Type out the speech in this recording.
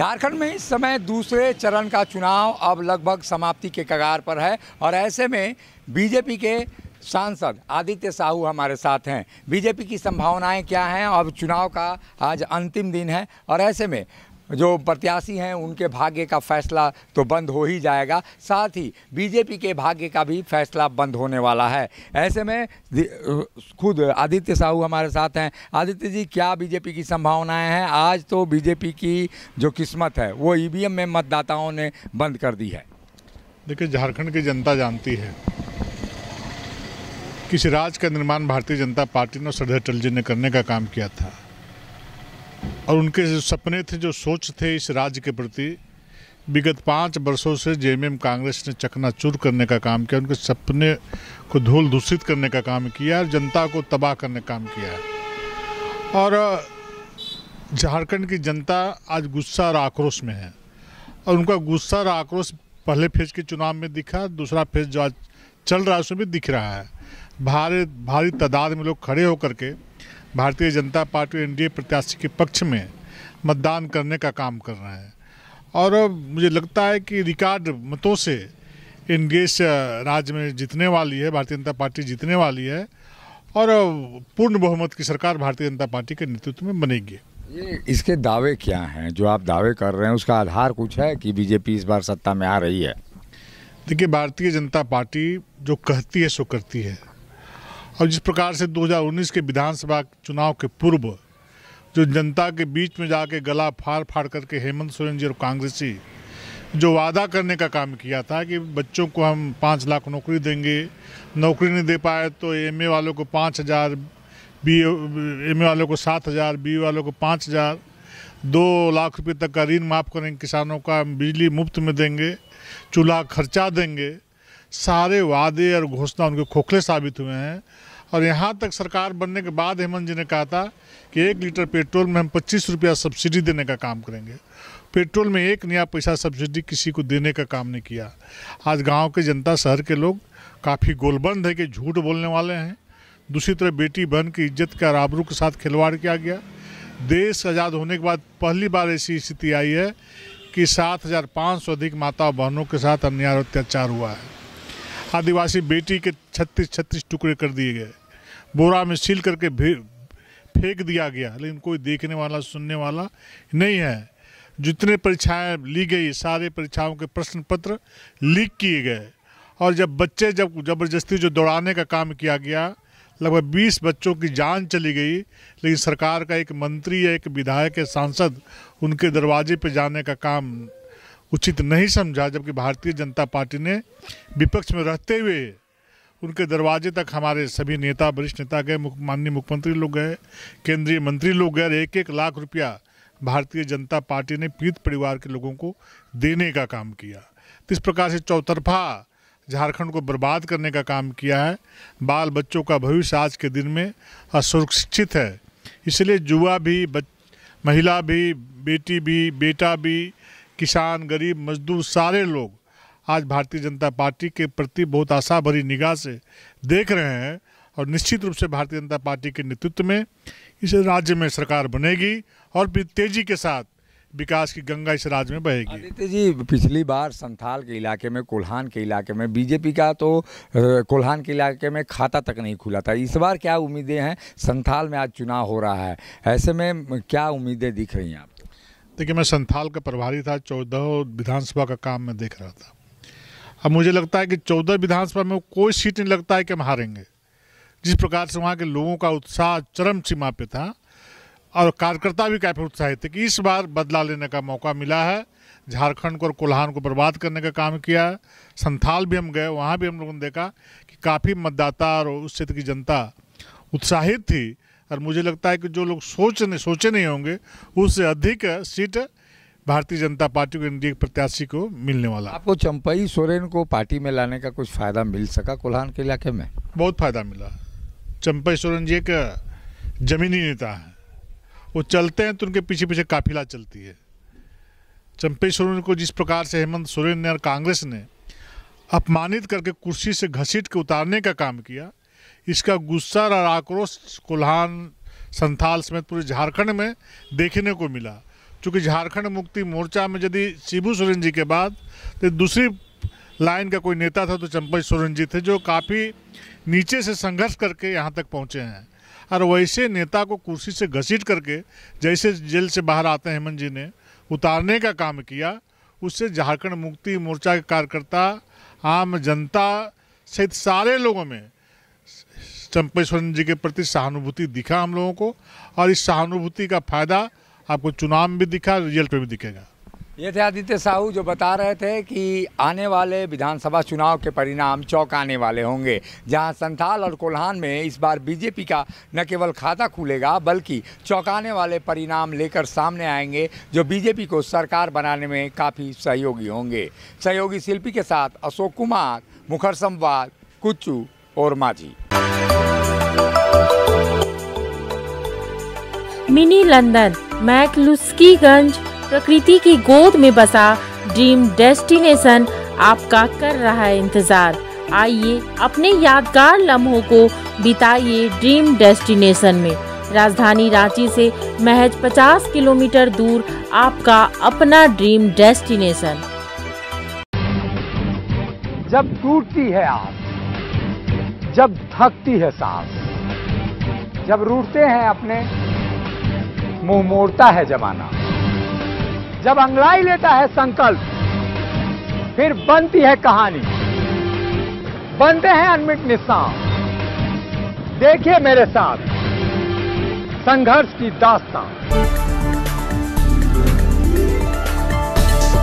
झारखंड में इस समय दूसरे चरण का चुनाव अब लगभग समाप्ति के कगार पर है और ऐसे में बीजेपी के सांसद आदित्य साहू हमारे साथ हैं बीजेपी की संभावनाएं क्या हैं अब चुनाव का आज अंतिम दिन है और ऐसे में जो प्रत्याशी हैं उनके भाग्य का फैसला तो बंद हो ही जाएगा साथ ही बीजेपी के भाग्य का भी फैसला बंद होने वाला है ऐसे में खुद आदित्य साहू हमारे साथ हैं आदित्य जी क्या बीजेपी की संभावनाएं हैं आज तो बीजेपी की जो किस्मत है वो ईवीएम में मतदाताओं ने बंद कर दी है देखिए झारखंड की जनता जानती है किसी राज का निर्माण भारतीय जनता पार्टी ने सरदार अटल जी ने करने का काम किया था और उनके जो सपने थे जो सोच थे इस राज्य के प्रति विगत पाँच वर्षों से जे कांग्रेस ने चकनाचूर करने का काम किया उनके सपने को धूल दूषित करने का काम किया और जनता को तबाह करने का काम किया है और झारखंड की जनता आज गुस्सा और आक्रोश में है और उनका गुस्सा और आक्रोश पहले फेज के चुनाव में दिखा दूसरा फेज जो आज चल रहा है उसमें भी दिख रहा है भारी भारी तादाद में लोग खड़े होकर के भारतीय जनता पार्टी एनडीए प्रत्याशी के पक्ष में मतदान करने का काम कर रहे हैं और मुझे लगता है कि रिकॉर्ड मतों से एनडीए राज्य में जीतने वाली है भारतीय जनता पार्टी जीतने वाली है और पूर्ण बहुमत की सरकार भारतीय जनता पार्टी के नेतृत्व में बनेगी ये इसके दावे क्या हैं जो आप दावे कर रहे हैं उसका आधार कुछ है कि बीजेपी इस बार सत्ता में आ रही है देखिए भारतीय जनता पार्टी जो कहती है सो करती है और जिस प्रकार से 2019 के विधानसभा चुनाव के पूर्व जो जनता के बीच में जाके गला फाड़ फाड़ करके हेमंत सोरेन जी और कांग्रेसी जो वादा करने का काम किया था कि बच्चों को हम पाँच लाख नौकरी देंगे नौकरी नहीं दे पाए तो एम वालों को पाँच हज़ार बी एम वालों को सात हज़ार बी वालों को पाँच हज़ार दो लाख रुपए तक का ऋण माफ़ करेंगे किसानों का बिजली मुफ्त में देंगे चूल्हा खर्चा देंगे सारे वादे और घोषणा उनके खोखले साबित हुए हैं और यहाँ तक सरकार बनने के बाद हेमंत जी ने कहा था कि एक लीटर पेट्रोल में हम पच्चीस रुपया सब्सिडी देने का काम करेंगे पेट्रोल में एक नया पैसा सब्सिडी किसी को देने का काम नहीं किया आज गांव के जनता शहर के लोग काफ़ी गोलबंद है कि झूठ बोलने वाले हैं दूसरी तरफ बेटी बहन की इज्जत का राबरू के साथ खिलवाड़ किया गया देश आज़ाद होने के बाद पहली बार ऐसी स्थिति आई है कि सात अधिक माता बहनों के साथ अन्याय अत्याचार हुआ है आदिवासी बेटी के छत्तीस छत्तीस टुकड़े कर दिए गए बोरा में सील करके फेंक दिया गया लेकिन कोई देखने वाला सुनने वाला नहीं है जितने परीक्षाएं ली गई सारे परीक्षाओं के प्रश्न पत्र लीक किए गए और जब बच्चे जब जबरदस्ती जो दौड़ाने का काम किया गया लगभग बीस बच्चों की जान चली गई लेकिन सरकार का एक मंत्री या एक विधायक या सांसद उनके दरवाजे पर जाने का काम उचित नहीं समझा जबकि भारतीय जनता पार्टी ने विपक्ष में रहते हुए उनके दरवाजे तक हमारे सभी नेता वरिष्ठ नेता गए मुख, माननीय मुख्यमंत्री लोग गए केंद्रीय मंत्री लोग गए एक एक लाख रुपया भारतीय जनता पार्टी ने पीड़ित परिवार के लोगों को देने का काम किया तो इस प्रकार से चौतरफा झारखंड को बर्बाद करने का काम किया है बाल बच्चों का भविष्य आज के दिन में असुरक्षित है इसलिए युवा भी बच, महिला भी बेटी भी बेटा भी किसान गरीब मजदूर सारे लोग आज भारतीय जनता पार्टी के प्रति बहुत आशा भरी निगाह से देख रहे हैं और निश्चित रूप से भारतीय जनता पार्टी के नेतृत्व में इस राज्य में सरकार बनेगी और भी तेजी के साथ विकास की गंगा इस राज्य में बहेगी आदित्य जी पिछली बार संथाल के इलाके में कोल्हान के इलाके में बीजेपी का तो कोल्हान के इलाके में खाता तक नहीं खुला था इस बार क्या उम्मीदें हैं संथाल में आज चुनाव हो रहा है ऐसे में क्या उम्मीदें दिख रही हैं आप देखिए मैं संथाल का प्रभारी था चौदह विधानसभा का काम मैं देख रहा था अब मुझे लगता है कि चौदह विधानसभा में कोई सीट नहीं लगता है कि हम हारेंगे जिस प्रकार से वहाँ के लोगों का उत्साह चरम सीमा पे था और कार्यकर्ता भी काफ़ी उत्साहित थे कि इस बार बदला लेने का मौका मिला है झारखंड को और कोल्हान को बर्बाद करने का काम किया है संथाल भी हम गए वहाँ भी हम लोगों ने देखा कि काफ़ी मतदाता और उस क्षेत्र की जनता उत्साहित थी और मुझे लगता है कि जो लोग सोच नहीं सोचे नहीं होंगे उससे अधिक सीट भारतीय जनता पार्टी के एनडीए प्रत्याशी को मिलने वाला आपको चंपई सोरेन को पार्टी में लाने का कुछ फायदा मिल सका कोल्हान के इलाके में बहुत फायदा मिला चंपई सोरेन जी एक जमीनी नेता है वो चलते हैं तो उनके पीछे पीछे काफिला चलती है चंपई सोरेन को जिस प्रकार से हेमंत सोरेन ने और कांग्रेस ने अपमानित करके कुर्सी से घसीट के उतारने का काम किया इसका गुस्सा और आक्रोश कोल्हान संथाल समेत पूरे झारखंड में देखने को मिला चूँकि झारखंड मुक्ति मोर्चा में यदि शिबू सोरेन जी के बाद तो दूसरी लाइन का कोई नेता था तो चंपई सोरेन जी थे जो काफ़ी नीचे से संघर्ष करके यहाँ तक पहुँचे हैं और वैसे नेता को कुर्सी से घसीट करके जैसे जेल से बाहर आते हैं हेमंत जी ने उतारने का काम किया उससे झारखंड मुक्ति मोर्चा के कार्यकर्ता आम जनता सहित सारे लोगों में चंपेश्वर जी के प्रति सहानुभूति दिखा हम लोगों को और इस सहानुभूति का फायदा आपको चुनाव में भी दिखा रिजल्ट में भी दिखेगा ये थे आदित्य साहू जो बता रहे थे कि आने वाले विधानसभा चुनाव के परिणाम चौंकाने वाले होंगे जहां संथाल और कोल्हान में इस बार बीजेपी का न केवल खाता खुलेगा बल्कि चौंकाने वाले परिणाम लेकर सामने आएंगे जो बीजेपी को सरकार बनाने में काफ़ी सहयोगी होंगे सहयोगी शिल्पी के साथ अशोक कुमार मुखर संवाद कुचू और माझी मिनी लंदन गंज प्रकृति की गोद में बसा ड्रीम डेस्टिनेशन आपका कर रहा है इंतज़ार आइए अपने यादगार लम्हों को बिताइए ड्रीम डेस्टिनेशन में राजधानी रांची से महज 50 किलोमीटर दूर आपका अपना ड्रीम डेस्टिनेशन जब टूटती है आप जब थकती है सांस जब रूठते हैं अपने मुंह मोड़ता है जमाना जब अंगड़ाई लेता है संकल्प फिर बनती है कहानी बनते हैं अनमिट निशान देखिए मेरे साथ संघर्ष की दास्तान